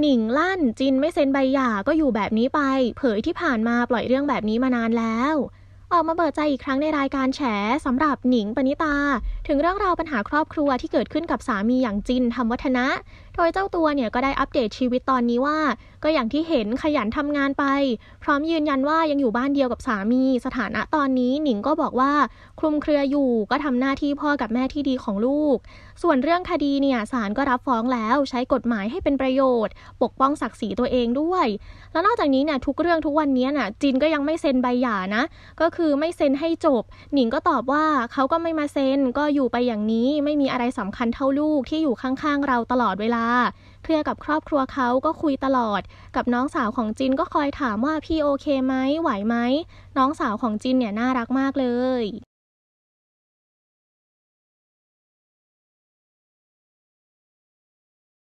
หนิงลั่นจินไม่เซ็นใบหย่าก็อยู่แบบนี้ไป เผยที่ผ่านมาปล่อยเรื่องแบบนี้มานานแล้ว ออกมาเปิดใจอีกครั้งในรายการแฉสำหรับหนิงปณิตา ถึงเรื่องราวปัญหาครอบครัวที่เกิดขึ้นกับสามีอย่างจินธรรมวัฒนะโดยเจ้าตัวเนี่ยก็ได้อัปเดตชีวิตตอนนี้ว่า ก็อย่างที่เห็นขยันทำงานไป พร้อมยืนยันว่ายังอยู่บ้านเดียวกับสามีสถานะตอนนี้หนิงก็บอกว่าคลุมเครืออยู่ก็ทำหน้าที่พ่อกับแม่ที่ดีของลูก ส่วนเรื่องคดีเนี่ยศาลก็รับฟ้องแล้ว ใช้กฎหมายให้เป็นประโยชน์ ปกป้องศักดิ์ศรีตัวเองด้วย แล้วนอกจากนี้เนี่ยทุกเรื่องทุกวันนี้น่ะจินก็ยังไม่เซ็นใบหย่านะ ก็คือไม่เซ็นให้จบ หนิงก็ตอบว่าเขาก็ไม่มาเซ็นก็อยู่ไปอย่างนี้ไม่มีอะไรสำคัญเท่าลูกที่อยู่ข้างๆเราตลอดเวลาาเคลียร์กับครอบครัวเขาก็คุยตลอด กับน้องสาวของจินก็คอยถามว่าพี่โอเคไหมไหวไหม น้องสาวของจินเนี่ยน่ารักมากเลย